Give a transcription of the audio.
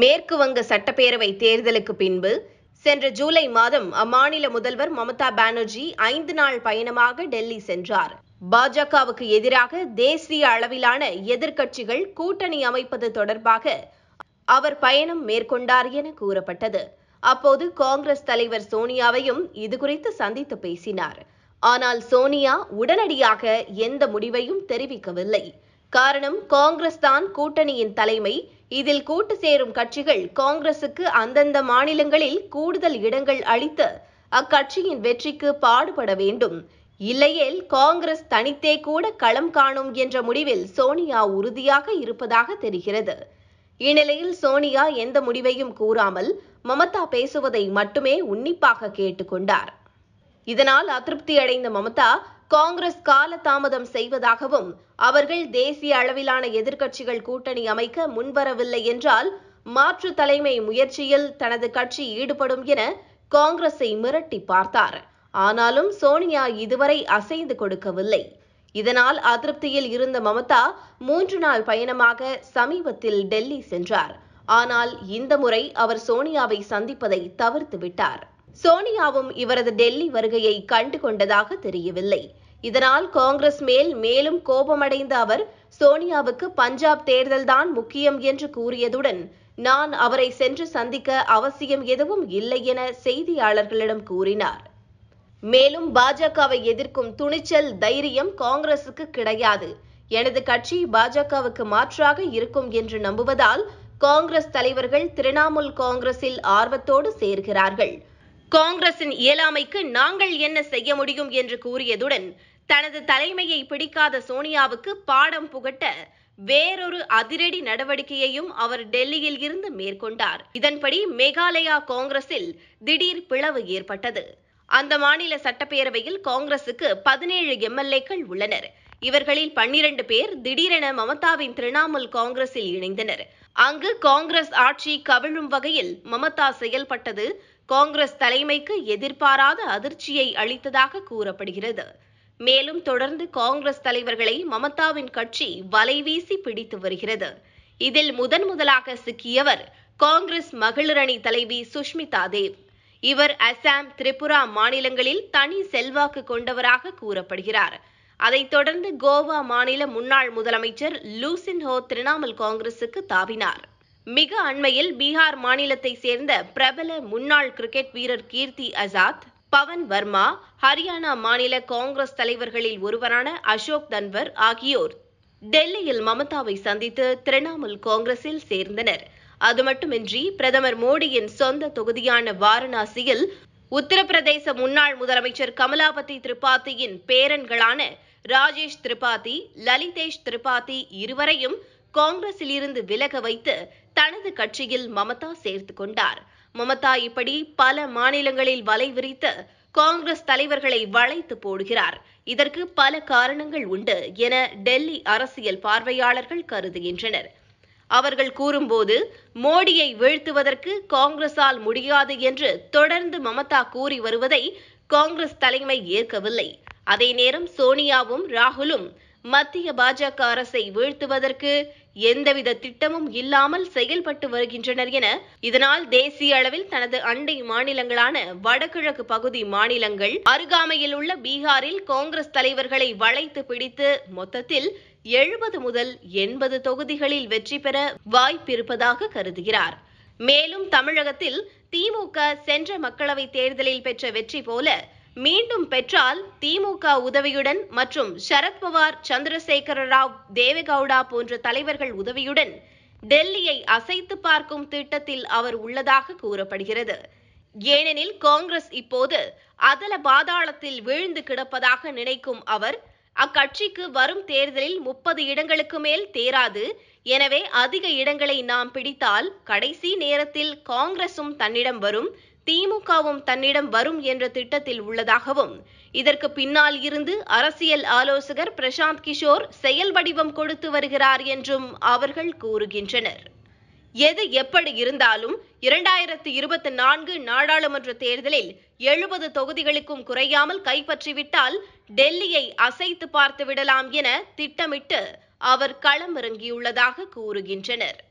மேற்கு வங்க சட்டப்பேரவை தேர்தலுக்கு பின்பு சென்ற ஜூலை மாதம் அம்மாநில முதல்வர் மமதா பானர்ஜி ஐந்து நாள் பயணமாக டெல்லி சென்றார் பாஜகவுக்கு எதிராக தேசிய அளவிலான எதிர்க்கட்சிகள் கூட்டணி அமைப்பது தொடர்பாக அவர் பயணம் மேற்கொண்டார் என கூறப்பட்டது அப்போது காங்கிரஸ் தலைவர் சோனியாவையும் இதுகுறித்து சந்தித்து பேசினார் ஆனால் சோனியா உடனடியாக எந்த முடிவையும் தெரிவிக்கவில்லை காரணம் காங்கிரஸ் தான் கூட்டணியின் தலைமை இதில் கூட்டு சேரும் கட்சிகள் காங்கிரசுக்கு அந்தந்த மாநிலங்களில் கூடுதல் இடங்கள் அளித்து அக்கட்சியின் வெற்றிக்கு பாடுபட வேண்டும் இல்லையேல் காங்கிரஸ் தனித்தே கூட களம் காணும் என்ற முடிவில் சோனியா உறுதியாக இருப்பதாக தெரிகிறது இந்நிலையில் சோனியா எந்த முடிவையும் கூறாமல் மமதா பேசுவதை மட்டுமே உன்னிப்பாக கேட்டுக்கொண்டார் இதனால் அதிருப்தி அடைந்த மமதா காங்கிரஸ் காலதாமதம் செய்வதாகவும் அவர்கள் தேசிய அளவிலான எதிர்க்கட்சிகள் கூட்டணி அமைக்க முன்வரவில்லை என்றால் மாற்று தலைமை முயற்சியில் தனது கட்சி ஈடுபடும் என காங்கிரஸை மிரட்டி பார்த்தார் ஆனாலும் சோனியா இதுவரை அசைந்து கொடுக்கவில்லை இதனால் அதிருப்தியில் இருந்த மமதா மூன்று நாள் பயணமாக சமீபத்தில் டெல்லி சென்றார் ஆனால் இந்த முறை அவர் சோனியாவை சந்திப்பதை தவிர்த்து விட்டார் சோனியாவும் இவரது டெல்லி வருகையை கண்டு கொண்டதாக தெரியவில்லை இதனால் காங்கிரஸ் மேல் மேலும் கோபமடைந்த அவர் சோனியாவுக்கு பஞ்சாப் தேர்தல்தான் முக்கியம் என்று கூறியதுடன் நான் அவரை சென்று சந்திக்க அவசியம் எதுவும் இல்லை என செய்தியாளர்களிடம் கூறினார் மேலும் பாஜகவை எதிர்க்கும் துணிச்சல் தைரியம் காங்கிரசுக்கு கிடையாது எனது கட்சி பாஜகவுக்கு மாற்றாக இருக்கும் என்று நம்புவதால் காங்கிரஸ் தலைவர்கள் திரிணாமுல் காங்கிரஸில் ஆர்வத்தோடு சேர்கிறார்கள் காங்கிரசின் இயலாமைக்கு நாங்கள் என்ன செய்ய முடியும் என்று கூறியதுடன் தனது தலைமையை பிடிக்காத சோனியாவுக்கு பாடம் புகட்ட வேறொரு அதிரடி நடவடிக்கையையும் அவர் டெல்லியில் இருந்து மேற்கொண்டார் இதன்படி மேகாலயா காங்கிரஸில் திடீர் பிளவு ஏற்பட்டது அந்த மாநில சட்டப்பேரவையில் காங்கிரசுக்கு பதினேழு எம்எல்ஏக்கள் உள்ளனர் இவர்களில் பன்னிரண்டு பேர் திடீரென மமதாவின் திரிணாமுல் காங்கிரஸில் இணைந்தனர் அங்கு காங்கிரஸ் ஆட்சி கவிழும் வகையில் மமதா செயல்பட்டது காங்கிரஸ் தலைமைக்கு எதிர்பாராத அதிர்ச்சியை அளித்ததாக கூறப்படுகிறது மேலும் தொடர்ந்து காங்கிரஸ் தலைவர்களை மமதாவின் கட்சி வலைவீசி பிடித்து வருகிறது இதில் முதன் முதலாக சிக்கியவர் காங்கிரஸ் மகளிரணி தலைவி சுஷ்மிதா தேவ் இவர் அசாம் திரிபுரா மாநிலங்களில் தனி செல்வாக்கு கொண்டவராக கூறப்படுகிறார் அதைத் தொடர்ந்து கோவா மாநில முன்னாள் முதலமைச்சர் லூசின்ஹோ திரிணாமுல் காங்கிரசுக்கு தாவினார் மிக அண்மையில் பீகார் மாநிலத்தை சேர்ந்த பிரபல முன்னாள் கிரிக்கெட் வீரர் கீர்த்தி ஆசாத் பவன் வர்மா ஹரியானா மாநில காங்கிரஸ் தலைவர்களில் ஒருவரான அசோக் தன்வர் ஆகியோர் டெல்லியில் மமதாவை சந்தித்து திரிணாமுல் காங்கிரஸில் சேர்ந்தனர் அது மட்டுமின்றி பிரதமர் மோடியின் சொந்த தொகுதியான வாரணாசியில் உத்தரப்பிரதேச முன்னாள் முதலமைச்சர் கமலாபதி திரிபாதியின் பேரன்களான ராஜேஷ் திரிபாதி லலிதேஷ் திரிபாதி இருவரையும் இருந்து விலக வைத்து தனது கட்சியில் மமதா சேர்த்து கொண்டார் மமதா இப்படி பல மாநிலங்களில் வலை விரித்து காங்கிரஸ் தலைவர்களை வளைத்து போடுகிறார் இதற்கு பல காரணங்கள் உண்டு என டெல்லி அரசியல் பார்வையாளர்கள் கருதுகின்றனர் அவர்கள் கூறும்போது மோடியை வீழ்த்துவதற்கு காங்கிரசால் முடியாது என்று தொடர்ந்து மமதா கூறி வருவதை காங்கிரஸ் தலைமை ஏற்கவில்லை அதே நேரம் சோனியாவும் ராகுலும் மத்திய பாஜக அரசை வீழ்த்துவதற்கு எந்தவித திட்டமும் இல்லாமல் செயல்பட்டு வருகின்றனர் என இதனால் தேசிய அளவில் தனது அண்டை மாநிலங்களான வடகிழக்கு பகுதி மாநிலங்கள் அருகாமையில் உள்ள பீகாரில் காங்கிரஸ் தலைவர்களை வளைத்து பிடித்து மொத்தத்தில் எழுபது முதல் எண்பது தொகுதிகளில் வெற்றி பெற வாய்ப்பிருப்பதாக கருதுகிறார் மேலும் தமிழகத்தில் திமுக சென்ற மக்களவைத் தேர்தலில் பெற்ற வெற்றி போல மீண்டும் பெற்றால் திமுக உதவியுடன் மற்றும் சரத்பவார் சந்திரசேகர ராவ் தேவகவுடா போன்ற தலைவர்கள் உதவியுடன் டெல்லியை அசைத்து பார்க்கும் திட்டத்தில் அவர் உள்ளதாக கூறப்படுகிறது ஏனெனில் காங்கிரஸ் இப்போது அதல பாதாளத்தில் வீழ்ந்து கிடப்பதாக நினைக்கும் அவர் அக்கட்சிக்கு வரும் தேர்தலில் முப்பது இடங்களுக்கு மேல் தேராது எனவே அதிக இடங்களை நாம் பிடித்தால் கடைசி நேரத்தில் காங்கிரசும் தன்னிடம் வரும் திமுகவும் தன்னிடம் வரும் என்ற திட்டத்தில் உள்ளதாகவும் இதற்கு பின்னால் இருந்து அரசியல் ஆலோசகர் பிரசாந்த் கிஷோர் செயல் வடிவம் கொடுத்து வருகிறார் என்றும் அவர்கள் கூறுகின்றனர் எது எப்படி இருந்தாலும் இரண்டாயிரத்தி இருபத்தி நான்கு நாடாளுமன்ற தேர்தலில் எழுபது தொகுதிகளுக்கும் குறையாமல் கைப்பற்றிவிட்டால் டெல்லியை அசைத்து பார்த்து விடலாம் என திட்டமிட்டு அவர் களமிறங்கியுள்ளதாக கூறுகின்றனர்